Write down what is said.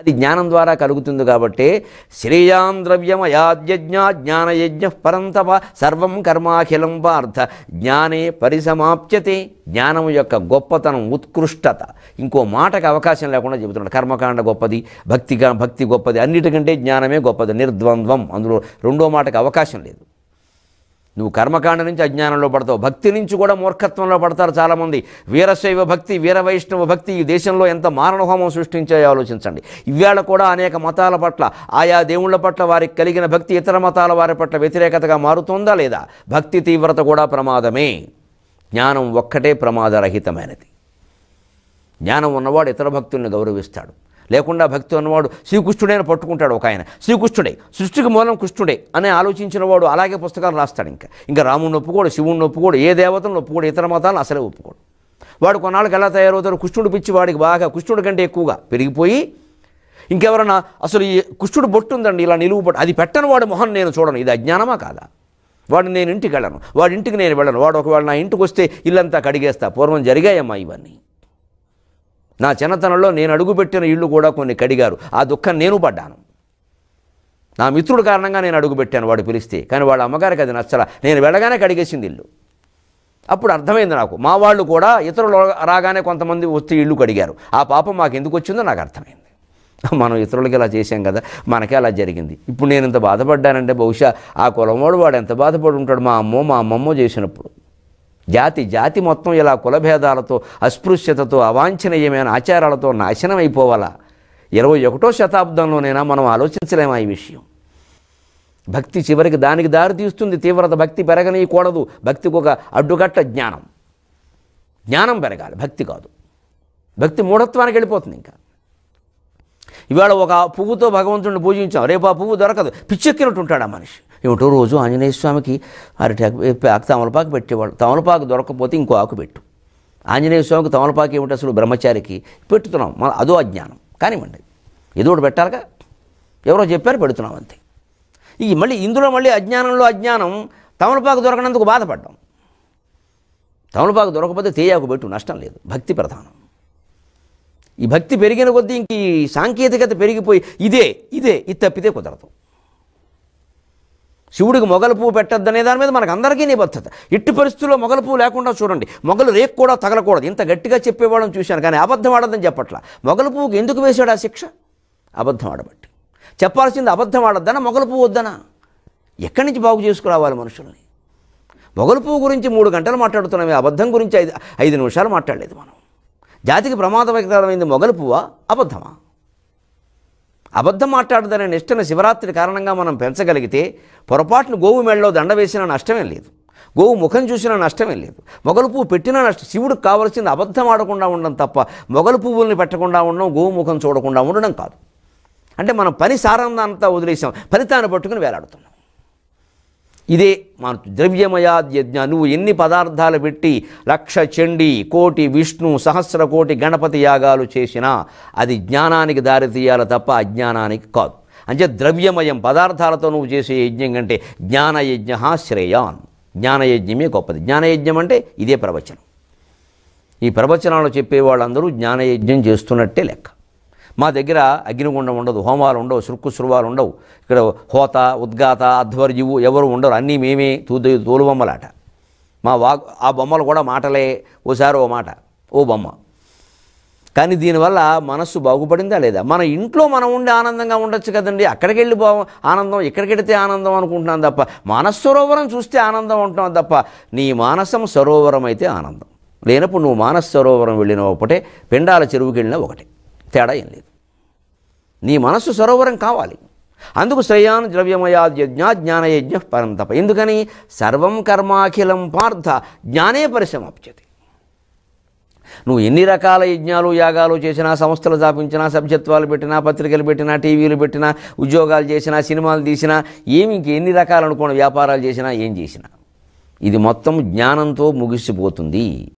అది జ్ఞానం ద్వారా కలుగుతుంది కాబట్టి శ్రీయాం ద్రవ్యమయాద్యజ్ఞ జ్ఞానయజ్ఞ పరంతప సర్వం కర్మాఖిలం పార్థ జ్ఞానే పరిసమాప్యతే జ్ఞానం యొక్క గొప్పతనం ఉత్కృష్టత ఇంకో మాటకు అవకాశం లేకుండా చెబుతున్నాడు కర్మకాండ గొప్పది భక్తి భక్తి గొప్పది అన్నిటికంటే జ్ఞానమే గొప్పది నిర్ద్వంద్వం అందులో రెండో మాటకు అవకాశం లేదు నువ్వు కర్మకాండ నుంచి అజ్ఞానంలో పడతావు భక్తి నుంచి కూడా మూర్ఖత్వంలో పడతారు చాలామంది వీరశైవ భక్తి వీరవైష్ణవ భక్తి ఈ దేశంలో ఎంత మారణహోమం సృష్టించాయో ఆలోచించండి ఇవాళ కూడా అనేక మతాల పట్ల ఆయా దేవుళ్ల పట్ల వారికి కలిగిన భక్తి ఇతర మతాల వారి పట్ల వ్యతిరేకతగా మారుతుందా లేదా భక్తి తీవ్రత కూడా ప్రమాదమే జ్ఞానం ఒక్కటే ప్రమాదరహితమైనది జ్ఞానం ఉన్నవాడు ఇతర భక్తుల్ని గౌరవిస్తాడు లేకుండా భక్తి ఉన్నవాడు శ్రీకృష్ణుడైన పట్టుకుంటాడు ఒక ఆయన శ్రీకృష్ణుడే సృష్టికి మూలం కృష్ణుడే అని వాడు అలాగే పుస్తకాలు రాస్తాడు ఇంకా ఇంకా రాముడు ఒప్పుకోడు శివుణ్ణి ఒప్పుకోడు ఏ దేవతను ఒప్పుకోడు ఇతర మతాలను అసలే ఒప్పుకోడు వాడు కొన్నాళ్ళకి ఎలా తయారవుతారు కృష్ణుడు పిచ్చి వాడికి బాగా కృష్ణుడి కంటే ఎక్కువగా పెరిగిపోయి ఇంకెవరన్నా అసలు ఈ కృష్ణుడు బొట్టు ఉందండి ఇలా నిలువు బొట్టు అది పెట్టను వాడు మొహన్ నేను చూడను ఇది అజ్ఞానమా కాదా వాడిని నేను ఇంటికి వెళ్ళను వాడి ఇంటికి నేను వెళ్ళను వాడు ఒకవేళ నా ఇంటికి వస్తే ఇల్లంతా కడిగేస్తా పూర్వం జరిగాయమ్మా ఇవన్నీ నా చిన్నతనంలో నేను అడుగుపెట్టిన ఇళ్ళు కూడా కొన్ని కడిగారు ఆ దుఃఖం నేను పడ్డాను నా మిత్రుడు కారణంగా నేను అడుగుపెట్టాను వాడు పిలిస్తే కానీ వాళ్ళ అమ్మగారికి అది నచ్చల నేను వెళ్ళగానే కడిగేసింది ఇల్లు అప్పుడు అర్థమైంది నాకు మా వాళ్ళు కూడా ఇతరులు రాగానే కొంతమంది వచ్చి ఇల్లు కడిగారు ఆ పాపం మాకు ఎందుకు వచ్చిందో నాకు అర్థమైంది మనం ఇతరులకి ఇలా చేసాం కదా మనకే అలా జరిగింది ఇప్పుడు నేను ఇంత బాధపడ్డానంటే బహుశా ఆ కులంవాడు వాడు ఎంత బాధపడి ఉంటాడు మా అమ్మో మా అమ్మమ్మో చేసినప్పుడు జాతి జాతి మొత్తం ఇలా కులభేదాలతో అస్పృశ్యతతో అవాంఛనీయమైన ఆచారాలతో నాశనం అయిపోవాలా ఇరవై ఒకటో శతాబ్దంలోనైనా మనం ఆలోచించలేమా ఈ విషయం భక్తి చివరికి దానికి దారి తీస్తుంది తీవ్రత భక్తి పెరగనీయకూడదు భక్తికి ఒక అడ్డుగట్ట జ్ఞానం జ్ఞానం పెరగాలి భక్తి కాదు భక్తి మూఢత్వానికి వెళ్ళిపోతుంది ఇంకా ఇవాళ ఒక పువ్వుతో భగవంతుడిని పూజించాం రేపు ఆ పువ్వు దొరకదు పిచ్చెక్కినట్టు ఉంటాడు ఆ మనిషి ఏమిటో రోజు ఆంజనేయ స్వామికి అరిటాకు తమలపాకు పెట్టేవాడు తమలపాకు దొరకకపోతే ఇంకో ఆకు పెట్టు ఆంజనేయ స్వామికి తమలపాకు ఏమిటి అసలు బ్రహ్మచారికి పెట్టుతున్నాం మన అదో అజ్ఞానం కానివ్వండి ఏదో ఒకటి పెట్టాలిగా ఎవరో చెప్పారు పెడుతున్నాం అంతే ఈ మళ్ళీ ఇందులో మళ్ళీ అజ్ఞానంలో అజ్ఞానం తమలపాకు దొరకనందుకు బాధపడ్డాం తమలపాకు దొరకకపోతే తేయాకు పెట్టు నష్టం లేదు భక్తి ప్రధానం ఈ భక్తి పెరిగిన కొద్దీ ఇంక ఈ సాంకేతికత పెరిగిపోయి ఇదే ఇదే ఇది తప్పితే కుదరదు శివుడికి మొగలు పువ్వు అనే దాని మీద మనకు అందరికీ నిబద్ధత ఎట్టి పరిస్థితుల్లో మొగల పువ్వు లేకుండా చూడండి మొగలు రేకు కూడా తగలకూడదు ఇంత గట్టిగా చెప్పేవాళ్ళని చూశాను కానీ అబద్ధం ఆడద్దని చెప్పట్లా మొగల పువ్వుకి ఎందుకు వేశాడు ఆ శిక్ష అబద్ధం ఆడబట్టి చెప్పాల్సింది అబద్ధం ఆడద్దనా మొగల పువ్వు వద్దనా ఎక్కడి నుంచి బాగు చేసుకురావాలి మనుషుల్ని మొగలు పువ్వు గురించి మూడు గంటలు మాట్లాడుతున్నామే అబద్ధం గురించి ఐదు ఐదు నిమిషాలు మాట్లాడలేదు మనం జాతికి ప్రమాదకరమైంది మొగలు పువ్వా అబద్ధమా అబద్ధం మాట్లాడదనే నిష్టను శివరాత్రి కారణంగా మనం పెంచగలిగితే పొరపాటును గోవు మెళ్ళలో దండ వేసినా నష్టమే లేదు గోవు ముఖం చూసినా నష్టమే లేదు మొగలు పువ్వు పెట్టినా నష్టం శివుడికి కావలసింది అబద్ధం ఆడకుండా ఉండడం తప్ప మొగలు పువ్వుల్ని పెట్టకుండా ఉండడం గోవు ముఖం చూడకుండా ఉండడం కాదు అంటే మనం పని అంతా వదిలేసాం ఫలితాన్ని పట్టుకుని వేలాడుతున్నాం ఇదే మన ద్రవ్యమయాద్యజ్ఞ నువ్వు ఎన్ని పదార్థాలు పెట్టి లక్ష చండి కోటి విష్ణు సహస్ర కోటి గణపతి యాగాలు చేసినా అది జ్ఞానానికి దారితీయాలి తప్ప అజ్ఞానానికి కాదు అంటే ద్రవ్యమయం పదార్థాలతో నువ్వు చేసే యజ్ఞం కంటే జ్ఞానయజ్ఞ శ్రేయాన్ జ్ఞానయజ్ఞమే గొప్పది జ్ఞానయజ్ఞం అంటే ఇదే ప్రవచనం ఈ ప్రవచనాలు చెప్పే వాళ్ళందరూ జ్ఞానయజ్ఞం చేస్తున్నట్టే లెక్క మా దగ్గర అగ్నిగుండం ఉండదు హోమాలు ఉండవు శృక్కుశ్రువాలు ఉండవు ఇక్కడ హోత ఉద్గాత అధ్వర్యువు ఎవరు ఉండరు అన్నీ మేమే తూదు తోలుబొమ్మలాట మా వా ఆ బొమ్మలు కూడా మాటలే ఓసారి ఓ మాట ఓ బొమ్మ కానీ దీనివల్ల మనస్సు బాగుపడిందా లేదా మన ఇంట్లో మనం ఉండి ఆనందంగా ఉండొచ్చు కదండి అక్కడికి వెళ్ళి బా ఆనందం వెళితే ఆనందం అనుకుంటున్నాం తప్ప మానసరోవరం చూస్తే ఆనందం ఉంటున్నాం తప్ప నీ మానసం సరోవరం అయితే ఆనందం లేనప్పుడు నువ్వు మానస సరోవరం వెళ్ళిన ఒకటే పిండాల చెరువుకి వెళ్ళినా ఒకటే తేడా ఏం లేదు నీ మనస్సు సరోవరం కావాలి అందుకు శ్రేయాన్ ద్రవ్యమయాద్యజ్ఞ జ్ఞానయజ్ఞ పరంతప ఎందుకని సర్వం కర్మాఖిలం పార్థ జ్ఞానే పరిసమాప్యతి నువ్వు ఎన్ని రకాల యజ్ఞాలు యాగాలు చేసినా సంస్థలు స్థాపించినా సభ్యత్వాలు పెట్టినా పత్రికలు పెట్టినా టీవీలు పెట్టినా ఉద్యోగాలు చేసినా సినిమాలు తీసినా ఏమి ఇంకెన్ని రకాలు అనుకోండి వ్యాపారాలు చేసినా ఏం చేసినా ఇది మొత్తం జ్ఞానంతో ముగిసిపోతుంది